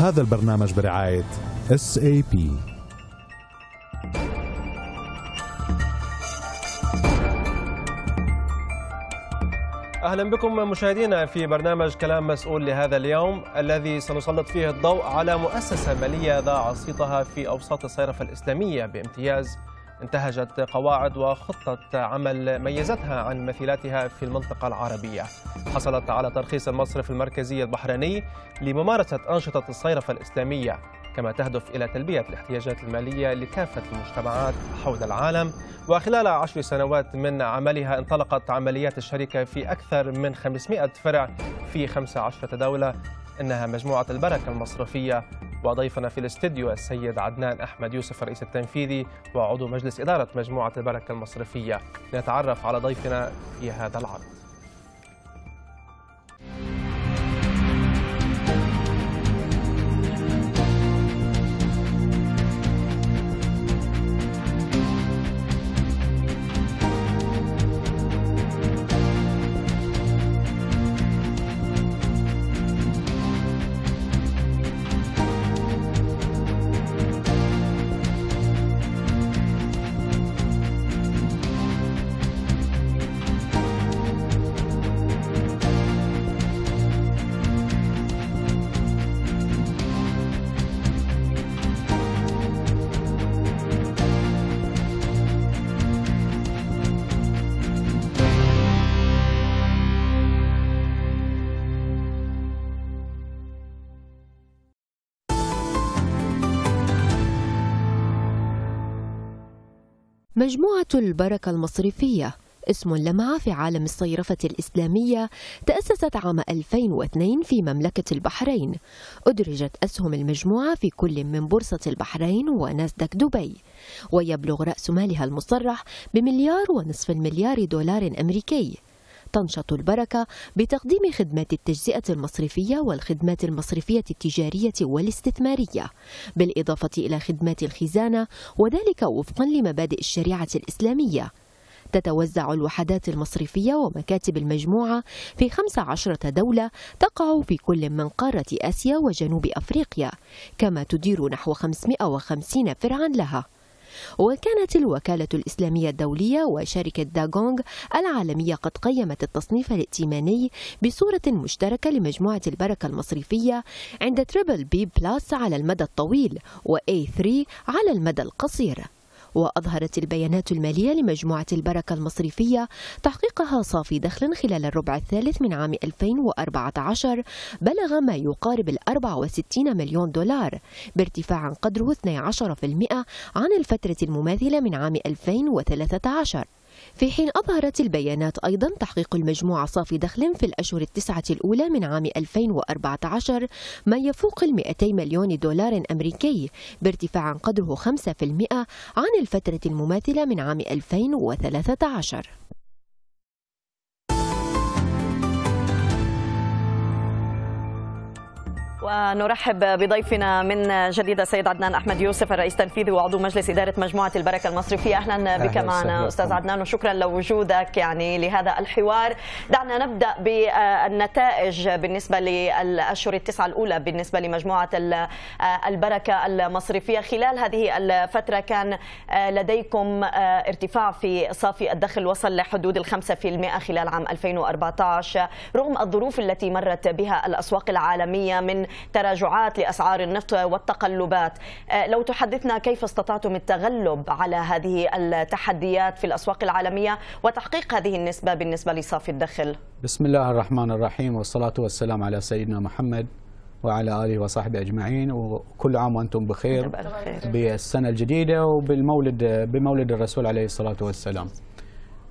هذا البرنامج برعاية SAP أهلا بكم مشاهدينا في برنامج كلام مسؤول لهذا اليوم الذي سنسلط فيه الضوء على مؤسسة مالية ضاع صيتها في أوساط الصيرفة الإسلامية بامتياز انتهجت قواعد وخطة عمل ميزتها عن مثيلاتها في المنطقة العربية حصلت على ترخيص المصرف المركزي البحريني لممارسة أنشطة الصيرفة الإسلامية كما تهدف إلى تلبية الاحتياجات المالية لكافة المجتمعات حول العالم وخلال عشر سنوات من عملها انطلقت عمليات الشركة في أكثر من 500 فرع في 15 دولة إنها مجموعة البركة المصرفية وضيفنا في الاستديو السيد عدنان أحمد يوسف الرئيس التنفيذي وعضو مجلس إدارة مجموعة البركة المصرفية نتعرف على ضيفنا في هذا العرض مجموعة البركة المصرفية اسم لمع في عالم الصيرفة الإسلامية تأسست عام 2002 في مملكة البحرين أدرجت أسهم المجموعة في كل من بورصة البحرين وناسدك دبي ويبلغ رأس مالها المصرح بمليار ونصف المليار دولار أمريكي تنشط البركة بتقديم خدمات التجزئة المصرفية والخدمات المصرفية التجارية والاستثمارية بالإضافة إلى خدمات الخزانة وذلك وفقا لمبادئ الشريعة الإسلامية تتوزع الوحدات المصرفية ومكاتب المجموعة في 15 دولة تقع في كل من قارة آسيا وجنوب أفريقيا كما تدير نحو 550 فرعا لها وكانت الوكالة الإسلامية الدولية وشركة داغونغ العالمية قد قيمت التصنيف الائتماني بصورة مشتركة لمجموعة البركة المصرفية عند تريبل بي بلاس على المدى الطويل و A3 على المدى القصير وأظهرت البيانات المالية لمجموعة البركة المصرفية تحقيقها صافي دخل خلال الربع الثالث من عام 2014 بلغ ما يقارب ال 64 مليون دولار بارتفاع قدره 12% عن الفترة المماثلة من عام 2013 في حين أظهرت البيانات أيضا تحقيق المجموع صافي دخل في الأشهر التسعة الأولى من عام 2014 ما يفوق ال 200 مليون دولار أمريكي بارتفاع قدره 5% عن الفترة المماثلة من عام 2013 ونرحب بضيفنا من جديد السيد عدنان احمد يوسف الرئيس التنفيذي وعضو مجلس اداره مجموعه البركه المصرفيه اهلا بك معنا استاذ عدنان وشكرا لوجودك يعني لهذا الحوار دعنا نبدا بالنتائج بالنسبه للاشهر التسعه الاولى بالنسبه لمجموعه البركه المصرفيه خلال هذه الفتره كان لديكم ارتفاع في صافي الدخل وصل لحدود ال 5% خلال عام 2014 رغم الظروف التي مرت بها الاسواق العالميه من تراجعات لأسعار النفط والتقلبات آه، لو تحدثنا كيف استطعتم التغلب على هذه التحديات في الأسواق العالمية وتحقيق هذه النسبة بالنسبة لصافي الدخل بسم الله الرحمن الرحيم والصلاة والسلام على سيدنا محمد وعلى آله وصحبه أجمعين وكل عام وأنتم بخير بالسنة الجديدة وبالمولد بمولد الرسول عليه الصلاة والسلام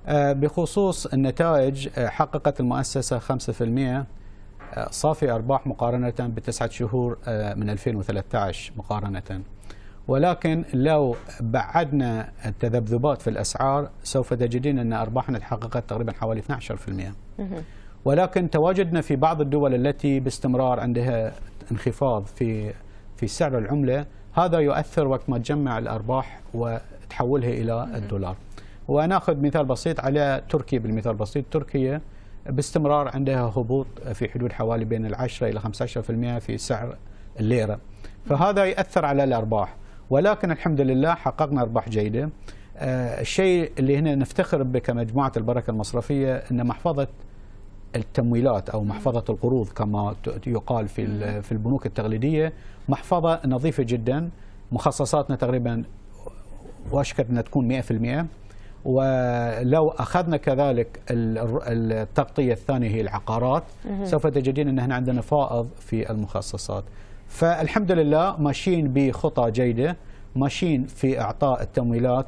آه، بخصوص النتائج آه، حققت المؤسسة 5% صافي أرباح مقارنة بتسعة شهور آه، من 2013 مقارنة ولكن لو بعدنا التذبذبات في الأسعار سوف تجدين أن أرباحنا تحققت تقريبا حوالي 12% ولكن تواجدنا في بعض الدول التي باستمرار عندها انخفاض في في سعر العملة هذا يؤثر وقت ما تجمع الأرباح وتحولها إلى الدولار وناخذ مثال بسيط على تركيا بالمثال البسيط تركيا باستمرار عندها هبوط في حدود حوالي بين العشرة إلى 15% في سعر الليرة فهذا يأثر على الأرباح ولكن الحمد لله حققنا أرباح جيدة آه، الشيء اللي هنا نفتخر به كمجموعة البركة المصرفية أن محفظة التمويلات او محفظه القروض كما يقال في في البنوك التقليديه محفظه نظيفه جدا مخصصاتنا تقريبا واشكت انها تكون 100% ولو اخذنا كذلك التغطيه الثانيه هي العقارات سوف تجدين ان احنا عندنا فائض في المخصصات. فالحمد لله ماشيين بخطى جيده، ماشيين في اعطاء التمويلات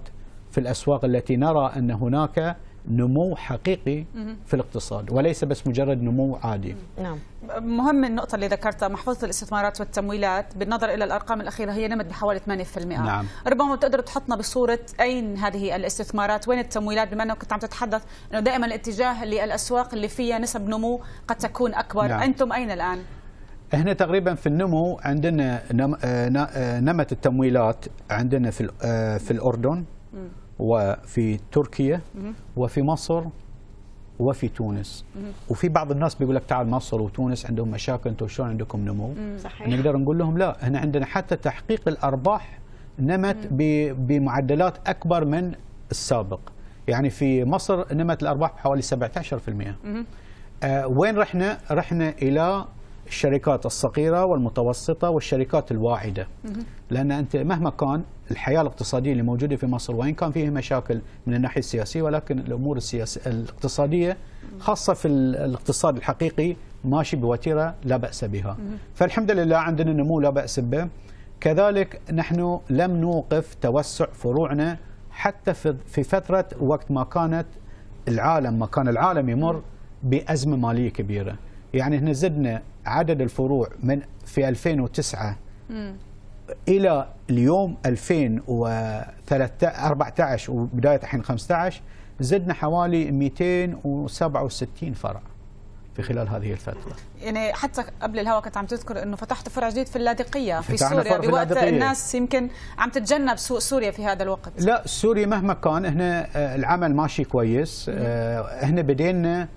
في الاسواق التي نرى ان هناك نمو حقيقي في الاقتصاد وليس بس مجرد نمو عادي نعم مهم النقطة اللي ذكرتها محفظة الاستثمارات والتمويلات بالنظر إلى الأرقام الأخيرة هي نمت بحوالي 8% نعم. ربما بتقدر تحطنا بصورة أين هذه الاستثمارات وين التمويلات بما أنك كنت عم تتحدث أنه دائما الاتجاه للأسواق اللي فيها نسب نمو قد تكون أكبر نعم. أنتم أين الآن؟ احنا تقريبا في النمو عندنا آه، آه، نمت التمويلات عندنا في آه، في الاردن وفي تركيا وفي مصر وفي تونس وفي بعض الناس بيقول لك تعال مصر وتونس عندهم مشاكل انتم شلون عندكم نمو صحيح. نقدر نقول لهم لا هنا عندنا حتى تحقيق الارباح نمت بمعدلات اكبر من السابق يعني في مصر نمت الارباح بحوالي 17% آه وين رحنا رحنا الى الشركات الصغيره والمتوسطه والشركات الواعده لان انت مهما كان الحياه الاقتصاديه اللي موجوده في مصر وان كان فيها مشاكل من الناحيه السياسيه ولكن الامور السياسيه الاقتصاديه خاصه في الاقتصاد الحقيقي ماشي بوتيره لا باس بها فالحمد لله عندنا نمو لا باس به كذلك نحن لم نوقف توسع فروعنا حتى في فتره وقت ما كانت العالم ما كان العالم يمر بازمه ماليه كبيره يعني احنا زدنا عدد الفروع من في 2009 مم. الى اليوم 2014 وبدايه الحين 15 زدنا حوالي 267 فرع في خلال هذه الفتره. يعني حتى قبل الهوا كنت عم تذكر انه فتحت فرع جديد في اللاذقيه في سوريا في بوقت اللاذقية. الناس يمكن عم تتجنب سوق سوريا في هذا الوقت. لا سوريا مهما كان هنا آه، العمل ماشي كويس، هنا آه، بدينا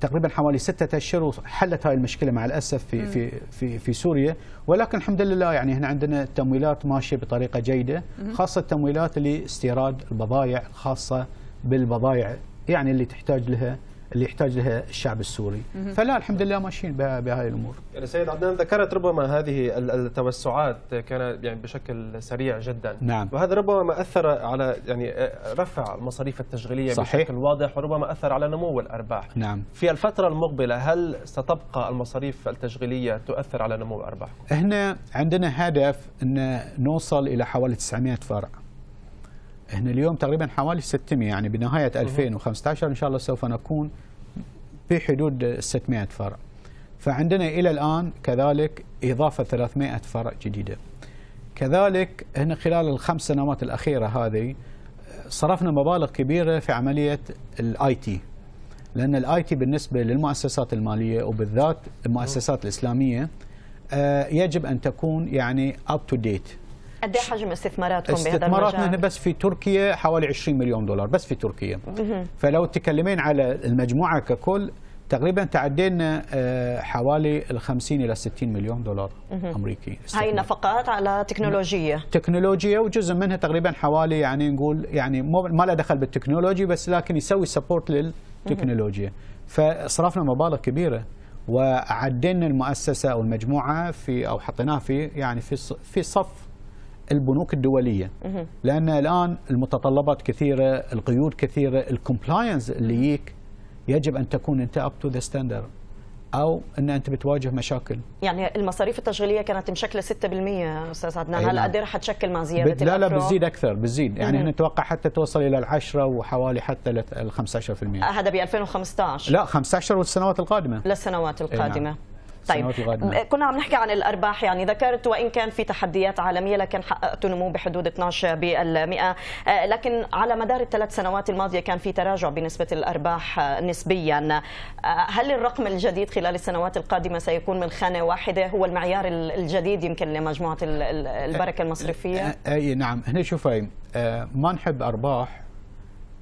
تقريبا حوالي ستة أشهر وحلت هاي المشكلة مع الأسف في, في, في, في سوريا ولكن الحمد لله يعني هنا عندنا التمويلات ماشية بطريقة جيدة خاصة التمويلات لاستيراد البضائع الخاصة بالبضائع يعني اللي تحتاج لها اللي يحتاج لها الشعب السوري فلا الحمد لله ماشيين بهاي الامور يعني سيد عدنان ذكرت ربما هذه التوسعات كانت يعني بشكل سريع جدا نعم. وهذا ربما اثر على يعني آه، رفع المصاريف التشغيليه صحيح. بشكل واضح وربما اثر على نمو الارباح نعم. في الفتره المقبله هل ستبقى المصاريف التشغيليه تؤثر على نمو الارباح هنا عندنا هدف ان نوصل الى حوالي 900 فرع احنا اليوم تقريبا حوالي 600 يعني بنهايه 2015 ان شاء الله سوف نكون في حدود 600 فرع فعندنا الى الان كذلك اضافه 300 فرع جديده كذلك احنا خلال الخمس سنوات الاخيره هذه آه، صرفنا مبالغ كبيره في عمليه الاي تي لان الاي تي بالنسبه للمؤسسات الماليه وبالذات المؤسسات الاسلاميه آه، يجب ان تكون يعني اب تو ديت قد ايه حجم استثماراتكم بهذا المجال؟ استثماراتنا بس في تركيا حوالي 20 مليون دولار بس في تركيا فلو تكلمين على المجموعه ككل تقريبا تعدينا آه، حوالي ال 50 الى 60 مليون دولار امريكي هاي نفقات على تكنولوجيا تكنولوجيا وجزء منها تقريبا حوالي يعني نقول يعني ما له دخل بالتكنولوجي بس لكن يسوي سبورت للتكنولوجيا فصرفنا مبالغ كبيره وعدينا المؤسسه او المجموعه في او حطيناها في يعني في في صف البنوك الدوليه لان الان المتطلبات كثيره القيود كثيره الكومبلاينس اللي يك يجب ان تكون انت اب تو ذا ستاندرد او ان انت بتواجه مشاكل يعني المصاريف التشغيليه كانت مشكله 6% استاذ عدنان هل قد نعم. رح تشكل مع زياده لا لا بتزيد اكثر بتزيد يعني نتوقع حتى توصل الي العشرة وحوالي حتى ال 15% هذا ب 2015 لا 15 والسنوات القادمه للسنوات نعم. القادمه إيه نعم. طيب كنا عم نحكي عن الارباح يعني ذكرت وان كان في تحديات عالميه لكن حققت نمو بحدود 12 آه، لكن على مدار الثلاث سنوات الماضيه كان في تراجع بنسبه الارباح آه، نسبيا آه، هل الرقم الجديد خلال السنوات القادمه سيكون من خانه واحده هو المعيار الجديد يمكن لمجموعه البركه المصرفيه اي نعم هنا شوفي ما نحب ارباح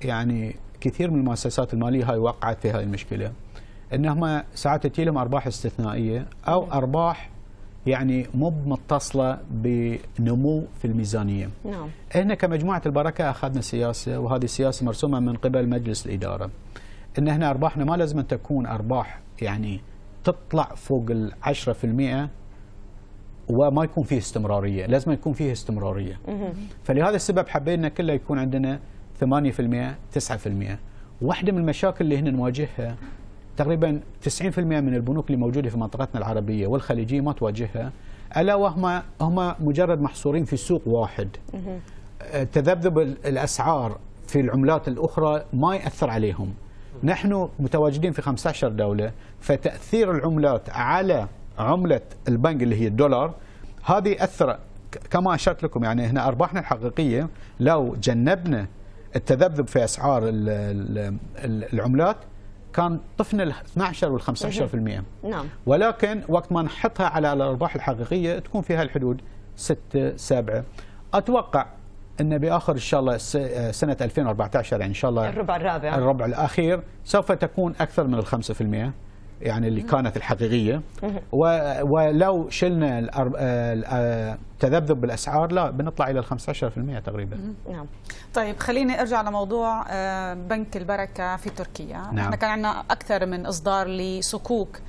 يعني كثير من المؤسسات الماليه هاي وقعت في هاي المشكله انهم ساعات تجي لهم ارباح استثنائيه او نعم. ارباح يعني مو متصله بنمو في الميزانيه. نعم. احنا كمجموعه البركه اخذنا سياسه وهذه السياسه مرسومه من قبل مجلس الاداره. ان احنا ارباحنا ما لازم تكون ارباح يعني تطلع فوق ال 10% وما يكون فيه استمراريه، لازم يكون فيه استمراريه. فلهذا السبب حبينا كله يكون عندنا 8% 9%. واحده من المشاكل اللي احنا نواجهها تقريبا 90% من البنوك اللي موجوده في منطقتنا العربيه والخليجيه ما تواجهها الا وهم هم مجرد محصورين في سوق واحد أه، تذبذب الاسعار في العملات الاخرى ما ياثر عليهم نحن متواجدين في 15 دوله فتاثير العملات على عمله البنك اللي هي الدولار هذه اثر كما اشرت لكم يعني هنا ارباحنا الحقيقيه لو جنبنا التذبذب في اسعار العملات كان طفنا ال 12 وال 15% نعم ولكن وقت ما نحطها على الارباح الحقيقيه تكون في هالحدود 6 7 اتوقع ان باخر ان شاء الله سنه 2014 يعني ان شاء الله الربع الرابع الربع الاخير سوف تكون اكثر من ال 5% يعني اللي كانت الحقيقيه ولو شلنا التذبذب بالاسعار لا بنطلع الى ال 15% تقريبا. نعم. طيب خليني ارجع لموضوع بنك البركه في تركيا، نعم. احنا كان عندنا اكثر من اصدار لصكوك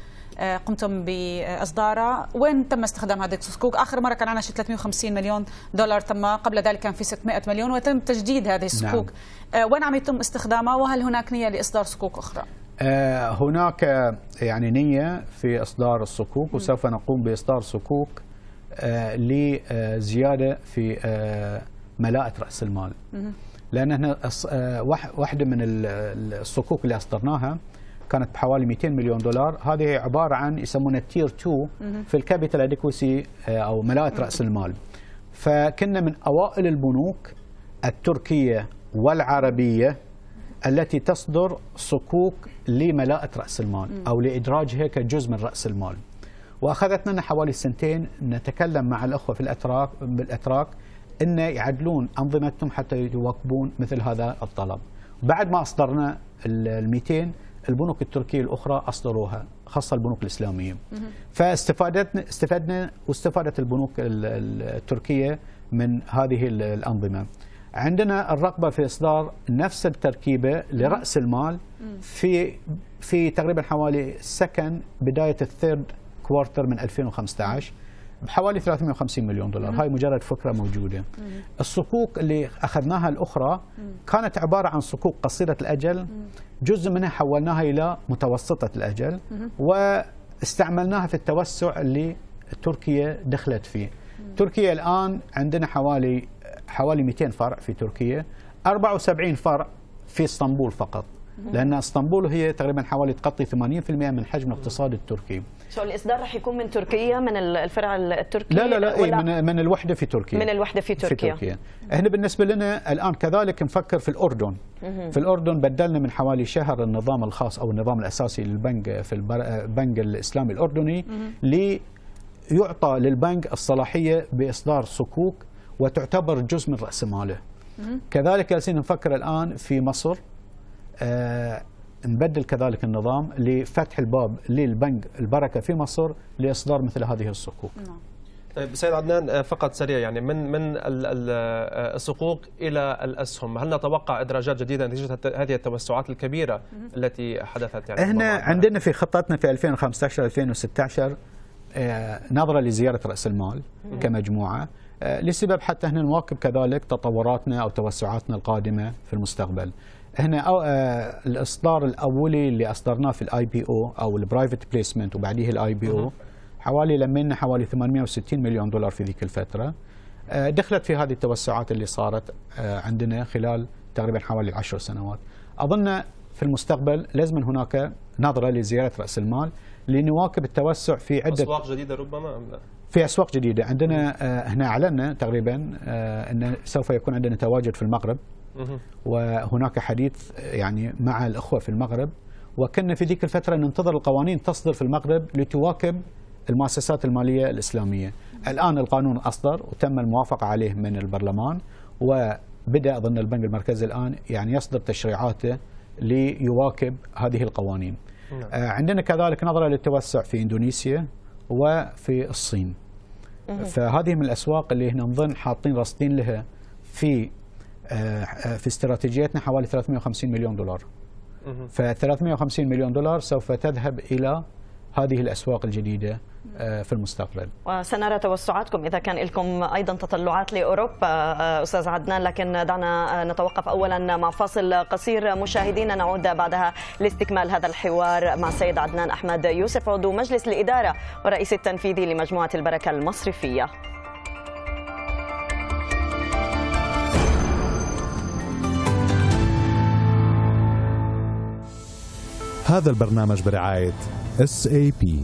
قمتم باصدارها وين تم استخدام هذه الصكوك؟ اخر مره كان عندنا شيء 350 مليون دولار تم قبل ذلك كان في 600 مليون وتم تجديد هذه الصكوك. نعم. وين عم يتم استخدامها وهل هناك نيه لاصدار صكوك اخرى؟ آه، هناك آه، يعني نية في إصدار الصكوك وسوف نقوم بإصدار صكوك آه، لزيادة في ملاءة رأس المال لأن احنا واحدة من الصكوك اللي أصدرناها كانت بحوالي 200 مليون دولار هذه عبارة عن يسمونها تير 2 في الكابيتال اديكوسي أو ملاءة رأس المال فكنا من أوائل البنوك التركية والعربية التي تصدر صكوك لملاءة رأس المال أو لإدراجها كجزء من رأس المال وأخذت لنا حوالي سنتين نتكلم مع الأخوة في الأتراك بالأتراك أن يعدلون أنظمتهم حتى يواكبون مثل هذا الطلب بعد ما أصدرنا ال 200 البنوك التركية الأخرى أصدروها خاصة البنوك الإسلامية فاستفادتنا استفدنا واستفادت البنوك التركية من هذه الأنظمة عندنا الرغبه في اصدار نفس التركيبه لراس المال في في تقريبا حوالي سكن بدايه الثيرد كوارتر من 2015 بحوالي 350 مليون دولار هاي مجرد فكره موجوده الصكوك اللي اخذناها الاخرى كانت عباره عن صكوك قصيره الاجل جزء منها حولناها الى متوسطه الاجل واستعملناها في التوسع اللي تركيا دخلت فيه تركيا الان عندنا حوالي حوالي 200 فرع في تركيا 74 فرع في اسطنبول فقط لان اسطنبول هي تقريبا حوالي تغطي 80% من حجم الاقتصاد التركي شو الاصدار راح يكون من تركيا من الفرع التركي لا لا لا إيه من من الوحده في تركيا من الوحده في تركيا في تركيا احنا بالنسبه لنا الان كذلك نفكر في الاردن في الاردن بدلنا من حوالي شهر النظام الخاص او النظام الاساسي للبنك في البنك الاسلامي الاردني ليعطى للبنك الصلاحيه باصدار صكوك وتعتبر جزء من راس ماله كذلك جالسين نفكر الآن في مصر آه نبدل كذلك النظام لفتح الباب للبنك البركة في مصر لإصدار مثل هذه الصكوك نعم. طيب سيد عدنان آه، فقط سريع يعني من من آه، الصكوك الى الاسهم هل نتوقع ادراجات جديده نتيجه هذه التوسعات الكبيره التي حدثت يعني احنا عندنا في خطتنا في 2015 2016 آه، نظره لزياره راس المال كمجموعه آه، لسبب حتى احنا نواكب كذلك تطوراتنا او توسعاتنا القادمه في المستقبل. هنا آه، الاصدار الاولي اللي اصدرناه في الاي بي او او البرايفت بليسمنت وبعديه الاي بي او حوالي لمينا حوالي 860 مليون دولار في ذيك الفتره. آه، دخلت في هذه التوسعات اللي صارت عندنا خلال تقريبا حوالي 10 سنوات. اظن في المستقبل لازم هناك نظره لزياده راس المال لنواكب التوسع في عده اسواق جديده ربما ام لا؟ في أسواق جديدة عندنا آه، هنا أعلنا تقريبا آه، أن سوف يكون عندنا تواجد في المغرب وهناك حديث يعني مع الأخوة في المغرب وكنا في ذيك الفترة ننتظر القوانين تصدر في المغرب لتواكب المؤسسات المالية الإسلامية الآن القانون أصدر وتم الموافقة عليه من البرلمان وبدأ أظن البنك المركزي الآن يعني يصدر تشريعاته ليواكب هذه القوانين نعم. آه، عندنا كذلك نظرة للتوسع في إندونيسيا وفي الصين فهذه من الاسواق اللي احنا نظن حاطين راصدين لها في آه، في استراتيجيتنا حوالي 350 مليون دولار ف 350 مليون دولار سوف تذهب الى هذه الاسواق الجديده آه، في المستقبل وسنرى توسعاتكم إذا كان لكم أيضا تطلعات لأوروبا آه، أستاذ عدنان لكن دعنا آه، نتوقف أولا مع فاصل قصير مشاهدينا نعود بعدها لاستكمال هذا الحوار مع السيد عدنان أحمد يوسف عضو مجلس الإدارة والرئيس التنفيذي لمجموعة البركة المصرفية هذا البرنامج برعايه بي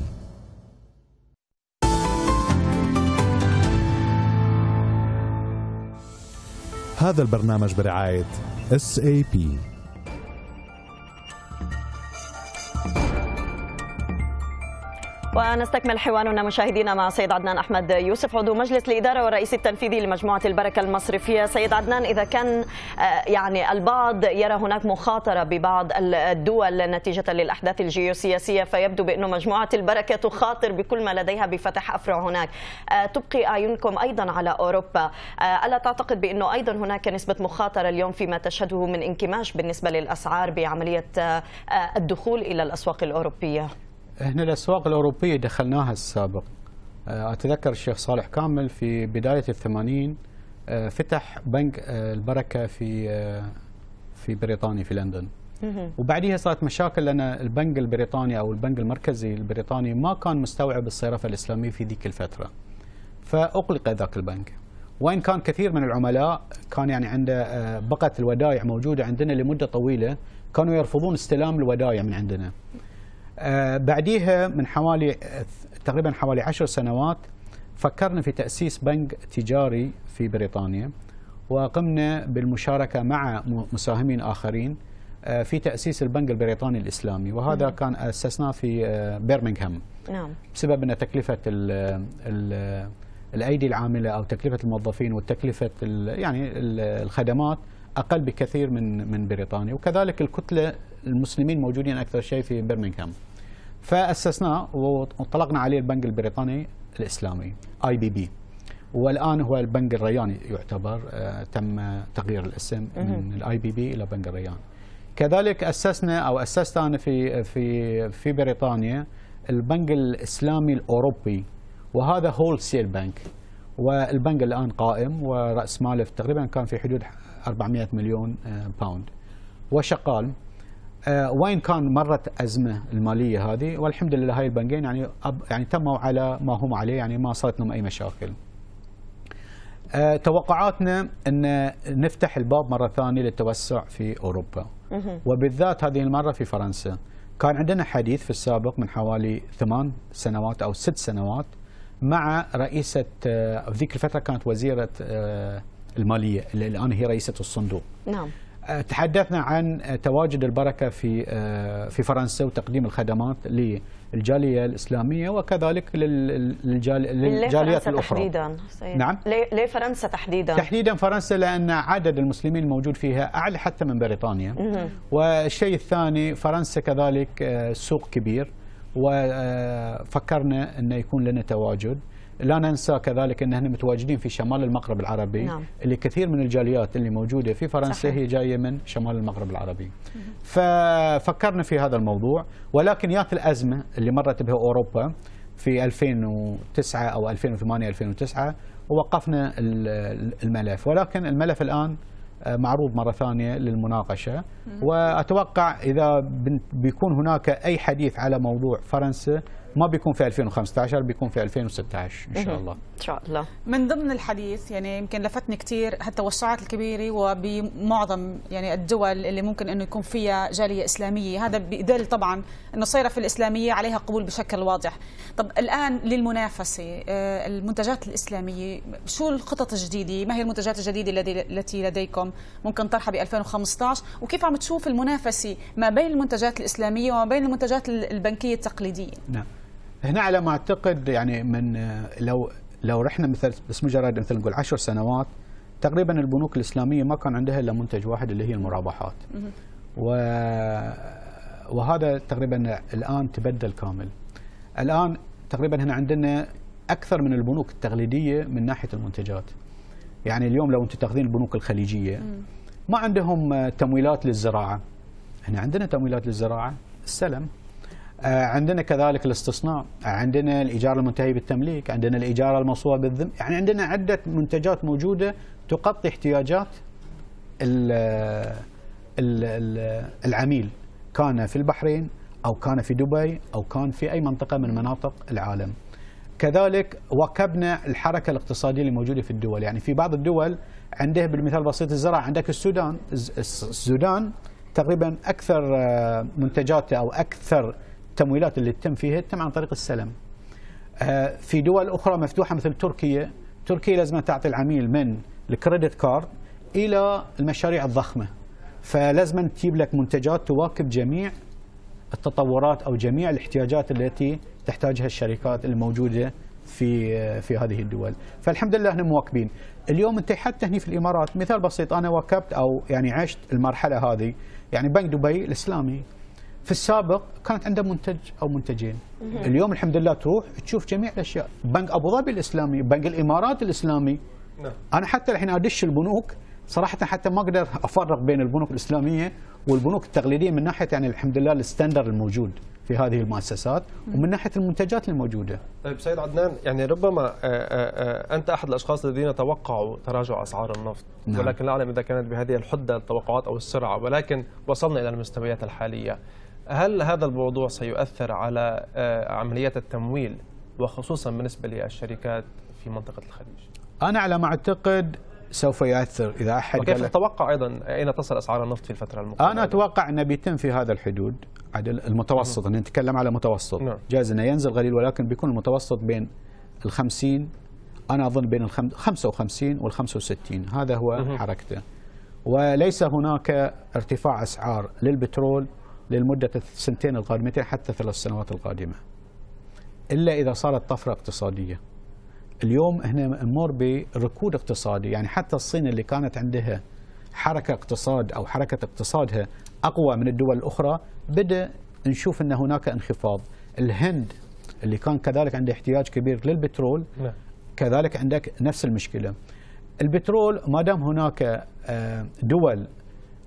هذا البرنامج برعاية بي ونستكمل حوارنا مشاهدينا مع سيد عدنان احمد يوسف عضو مجلس الاداره والرئيس التنفيذي لمجموعه البركه المصرفيه، سيد عدنان اذا كان آه، يعني البعض يرى هناك مخاطره ببعض الدول نتيجه للاحداث الجيوسياسيه فيبدو بانه مجموعه البركه تخاطر بكل ما لديها بفتح افرع هناك، آه، تبقي اعينكم ايضا على اوروبا، آه، الا تعتقد بانه ايضا هناك نسبه مخاطره اليوم فيما تشهده من انكماش بالنسبه للاسعار بعمليه الدخول الى الاسواق الاوروبيه؟ احنا الاسواق الاوروبيه دخلناها السابق آه، اتذكر الشيخ صالح كامل في بدايه الثمانين آه، فتح بنك آه، البركه في في بريطانيا في لندن وبعديها صارت مشاكل لان البنك البريطاني او البنك المركزي البريطاني ما كان مستوعب الصرافه الاسلاميه في ذيك الفتره فاقلق ذاك البنك وان كان كثير من العملاء كان يعني عنده بقت الودائع موجوده عندنا لمده طويله كانوا يرفضون استلام الودائع من عندنا آه، بعديها من حوالي آه، تقريبا حوالي عشر سنوات فكرنا في تأسيس بنك تجاري في بريطانيا وقمنا بالمشاركة مع مساهمين آخرين آه، في تأسيس البنك البريطاني الإسلامي وهذا مم. نعم. كان أسسناه في بيرمنغهام نعم. بسبب أن تكلفة الـ الـ الأيدي العاملة أو تكلفة الموظفين وتكلفة الـ يعني الخدمات أقل بكثير من من بريطانيا وكذلك الكتلة المسلمين موجودين أكثر شيء في بيرمنغهام فاسسناه وطلقنا عليه البنك البريطاني الاسلامي اي بي بي والان هو البنك الريانّي يعتبر آه، تم تغيير الاسم من الاي بي بي الى بنك الريان كذلك اسسنا او اسست انا في في في بريطانيا البنك الاسلامي الاوروبي وهذا هول سيل بنك والبنك الان قائم وراس ماله تقريبا كان في حدود 400 مليون باوند آه، وشغال آه، وين كان مرت ازمه الماليه هذه والحمد لله هاي البنكين يعني يعني تموا على ما هم عليه يعني ما صارت لهم اي مشاكل. آه، توقعاتنا ان نفتح الباب مره ثانيه للتوسع في اوروبا وبالذات هذه المره في فرنسا. كان عندنا حديث في السابق من حوالي ثمان سنوات او ست سنوات مع رئيسه آه، في ذيك الفتره كانت وزيره الماليه اللي الان هي رئيسه الصندوق. نعم. آه، تحدثنا عن آه، تواجد البركه في آه، في فرنسا وتقديم الخدمات للجاليه الاسلاميه وكذلك للجال... للجاليات الاخرى. تحديدا؟ سيد. نعم. ليه فرنسا تحديدا؟ تحديدا فرنسا لان عدد المسلمين الموجود فيها اعلى حتى من بريطانيا. والشيء الثاني فرنسا كذلك سوق كبير وفكرنا انه يكون لنا تواجد. لا ننسى كذلك ان احنا متواجدين في شمال المغرب العربي نعم. اللي كثير من الجاليات اللي موجوده في فرنسا صحيح. هي جايه من شمال المغرب العربي ففكرنا في هذا الموضوع ولكن يات الازمه اللي مرت بها اوروبا في 2009 او 2008 2009 ووقفنا الملف ولكن الملف الان آه، معروض مره ثانيه للمناقشه واتوقع اذا بيكون هناك اي حديث على موضوع فرنسا ما بيكون في 2015 بيكون في 2016 ان شاء الله ان شاء الله من ضمن الحديث يعني يمكن لفتني كثير هالتوسعات الكبيره وبمعظم يعني الدول اللي ممكن انه يكون فيها جاليه اسلاميه هذا بدل طبعا انه في الاسلاميه عليها قبول بشكل واضح طب الان للمنافسه آه، المنتجات الاسلاميه شو الخطط الجديده ما هي المنتجات الجديده التي لديكم ممكن طرحها ب 2015 وكيف عم تشوف المنافسه ما بين المنتجات الاسلاميه وما بين المنتجات البنكيه التقليديه نعم هنا على ما اعتقد يعني من لو لو رحنا مثل بس مجرد مثل نقول عشر سنوات تقريبا البنوك الاسلاميه ما كان عندها الا منتج واحد اللي هي المرابحات. و وهذا تقريبا الان تبدل كامل. الان تقريبا هنا عندنا اكثر من البنوك التقليديه من ناحيه المنتجات. يعني اليوم لو انت تاخذين البنوك الخليجيه ما عندهم تمويلات للزراعه. هنا عندنا تمويلات للزراعه السلم آه، عندنا كذلك الاستصناع آه، عندنا الإيجار المنتهي بالتمليك عندنا الإيجار الموصوله بالذم يعني عندنا عدة منتجات موجودة تغطي احتياجات ال ال العميل كان في البحرين أو كان في دبي أو كان في أي منطقة من مناطق العالم كذلك واكبنا الحركة الاقتصادية اللي موجودة في الدول يعني في بعض الدول عنده بالمثال البسيط الزراعة عندك السودان السودان تقريبا أكثر آه، منتجاته أو أكثر التمويلات اللي تتم فيها تتم عن طريق السلم آه، في دول أخرى مفتوحة مثل تركيا تركيا لازم تعطي العميل من الكريدت كارد إلى المشاريع الضخمة فلازم تجيب لك منتجات تواكب جميع التطورات أو جميع الاحتياجات التي تحتاجها الشركات الموجودة في آه، في هذه الدول فالحمد لله احنا مواكبين اليوم انت حتى هنا في الامارات مثال بسيط انا واكبت او يعني عشت المرحله هذه يعني بنك دبي الاسلامي في السابق كانت عنده منتج او منتجين اليوم الحمد لله تروح تشوف جميع الاشياء بنك ابو ظبي الاسلامي بنك الامارات الاسلامي نعم. انا حتى الحين ادش البنوك صراحه حتى ما اقدر افرق بين البنوك الاسلاميه والبنوك التقليديه من ناحيه يعني الحمد لله الستاندر الموجود في هذه المؤسسات ومن ناحيه المنتجات الموجوده. طيب سيد عدنان يعني ربما آه، آه، آه، انت احد الاشخاص الذين توقعوا تراجع اسعار النفط نعم. ولكن لا اعلم اذا كانت بهذه الحده التوقعات او السرعه ولكن وصلنا الى المستويات الحاليه. هل هذا الموضوع سيؤثر على آه، عمليات التمويل وخصوصا بالنسبة للشركات في منطقة الخليج أنا على ما أعتقد سوف يؤثر إذا أحد وكيف تتوقع أيضا أين تصل أسعار النفط في الفترة المقبلة أنا أتوقع أنه بيتم في هذا الحدود عدل المتوسط نتكلم على متوسط نعم. جاز أنه ينزل قليل ولكن بيكون المتوسط بين الخمسين أنا أظن بين الخمسة 55 وال 65 هذا هو حركته وليس هناك ارتفاع أسعار للبترول للمدة السنتين القادمتين حتى ثلاث سنوات القادمة إلا إذا صارت طفرة اقتصادية اليوم احنا مأمور بركود اقتصادي يعني حتى الصين اللي كانت عندها حركة اقتصاد أو حركة اقتصادها أقوى من الدول الأخرى بدأ نشوف أن هناك انخفاض الهند اللي كان كذلك عنده احتياج كبير للبترول نعم. كذلك عندك نفس المشكلة البترول ما دام هناك آه، دول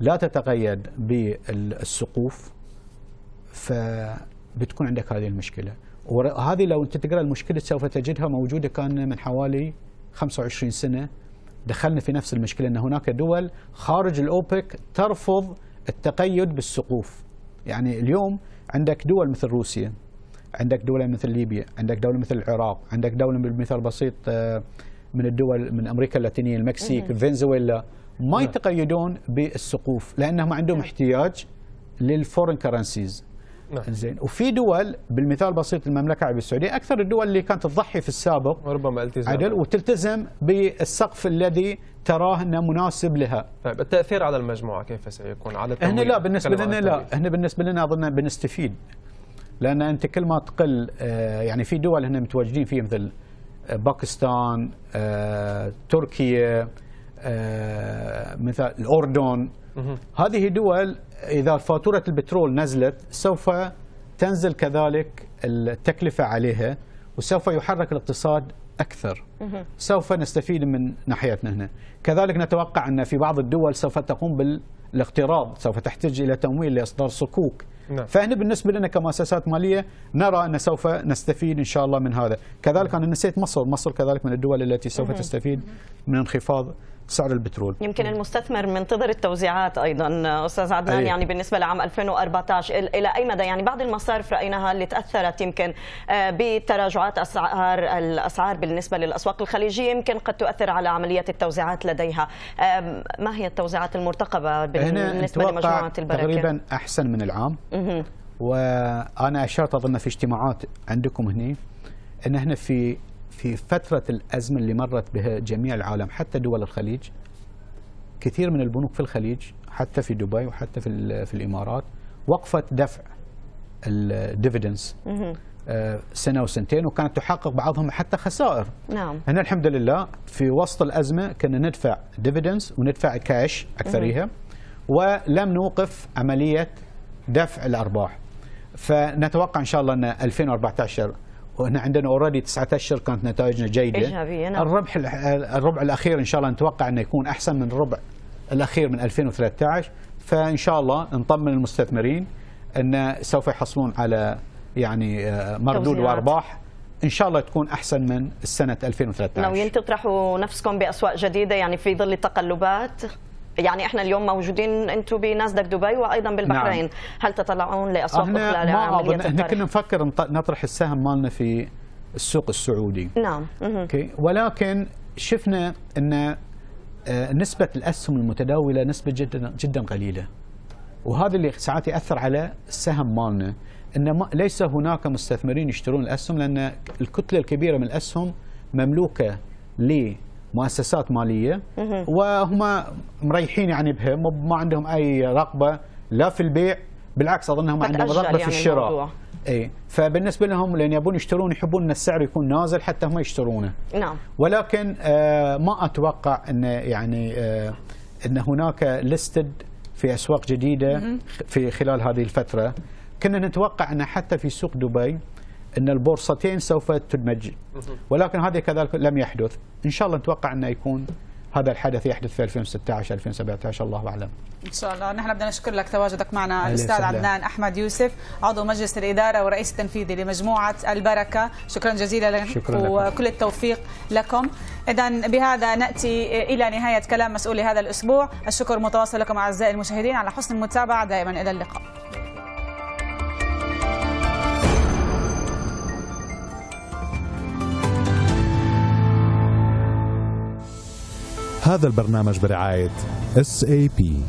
لا تتقيد بالسقوف فبتكون عندك هذه المشكله وهذه لو انت تقرا المشكله سوف تجدها موجوده كان من حوالي 25 سنه دخلنا في نفس المشكله ان هناك دول خارج الاوبك ترفض التقيد بالسقوف يعني اليوم عندك دول مثل روسيا عندك دولة مثل ليبيا عندك دولة مثل العراق عندك دولة بالمثال بسيط آه، من الدول من أمريكا اللاتينية المكسيك فنزويلا ما نعم. يتقيدون بالسقوف لانهم عندهم نعم. احتياج للفورن كرنسيز نعم. زين وفي دول بالمثال بسيط المملكه العربيه السعوديه اكثر الدول اللي كانت تضحي في السابق ربما التزام عدل وتلتزم بالسقف الذي تراه انه مناسب لها. طيب التاثير على المجموعه كيف سيكون على هنا لا بالنسبه لنا لا هنا بالنسبه لنا اظن بنستفيد لان انت كل ما تقل آه، يعني في دول هنا متواجدين فيها مثل آه، باكستان آه، تركيا آه، مثل الأردن هذه دول إذا فاتورة البترول نزلت سوف تنزل كذلك التكلفة عليها وسوف يحرك الاقتصاد أكثر سوف نستفيد من ناحيتنا هنا كذلك نتوقع أن في بعض الدول سوف تقوم بالاقتراض سوف تحتاج إلى تمويل لإصدار صكوك نعم. فهنا بالنسبة لنا كمؤسسات مالية نرى أن سوف نستفيد إن شاء الله من هذا كذلك أنا نسيت مصر مصر كذلك من الدول التي سوف تستفيد من انخفاض سعر البترول يمكن المستثمر منتظر التوزيعات ايضا استاذ عدنان أيه. يعني بالنسبه لعام 2014 الى اي مدى يعني بعض المصارف رايناها اللي تاثرت يمكن آه، بتراجعات اسعار الاسعار بالنسبه للاسواق الخليجيه يمكن قد تؤثر على عمليه التوزيعات لديها ما هي التوزيعات المرتقبه بالنسبه لمجموعه البركه تقريبا احسن من العام وانا اشرت اظن في اجتماعات عندكم هنا ان احنا في في فترة الأزمة اللي مرت بها جميع العالم حتى دول الخليج كثير من البنوك في الخليج حتى في دبي وحتى في, في الإمارات وقفت دفع الديفيدنس آه، سنة وسنتين وكانت تحقق بعضهم حتى خسائر نعم هنا الحمد لله في وسط الأزمة كنا ندفع ديفيدنس وندفع كاش أكثريها ولم نوقف عملية دفع الأرباح فنتوقع إن شاء الله أن 2014 واحنا عندنا اوريدي تسعة اشهر كانت نتائجنا جيده ايجابيه نعم. الربح الربع الاخير ان شاء الله نتوقع انه يكون احسن من الربع الاخير من 2013 فان شاء الله نطمن المستثمرين ان سوف يحصلون على يعني آه، مردود وارباح ان شاء الله تكون احسن من سنه 2013 ناويين تطرحوا نفسكم باسواق جديده يعني في ظل التقلبات يعني احنا اليوم موجودين انتم بناسداك دبي وايضا بالبحرين نعم. هل تطلعون لاسواق اخرى لعمليه احنا كنا نفكر نطرح السهم مالنا في السوق السعودي نعم اوكي ولكن شفنا ان آه، نسبه الاسهم المتداوله نسبه جدا جدا قليله وهذا اللي ساعات ياثر على السهم مالنا ان ليس هناك مستثمرين يشترون الاسهم لان الكتله الكبيره من الاسهم مملوكه ل مؤسسات ماليه وهم مريحين يعني بها ما عندهم اي رغبه لا في البيع بالعكس اظنهم عندهم رغبه يعني في الشراء اي فبالنسبه لهم لان يبون يشترون يحبون ان السعر يكون نازل حتى هم يشترونه نعم ولكن آه، ما اتوقع ان يعني آه، ان هناك ليستد في اسواق جديده في خلال هذه الفتره كنا نتوقع ان حتى في سوق دبي ان البورصتين سوف تدمج ولكن هذا كذلك لم يحدث ان شاء الله نتوقع انه يكون هذا الحدث يحدث في 2016 2017 الله اعلم ان شاء الله نحن بدنا نشكر لك تواجدك معنا الاستاذ سلام. عدنان احمد يوسف عضو مجلس الاداره ورئيس التنفيذي لمجموعه البركه شكرا جزيلا لك شكرا وكل التوفيق لكم اذا بهذا ناتي الى نهايه كلام مسؤولي هذا الاسبوع الشكر متواصل لكم اعزائي المشاهدين على حسن المتابعه دائما الى اللقاء هذا البرنامج برعاية SAP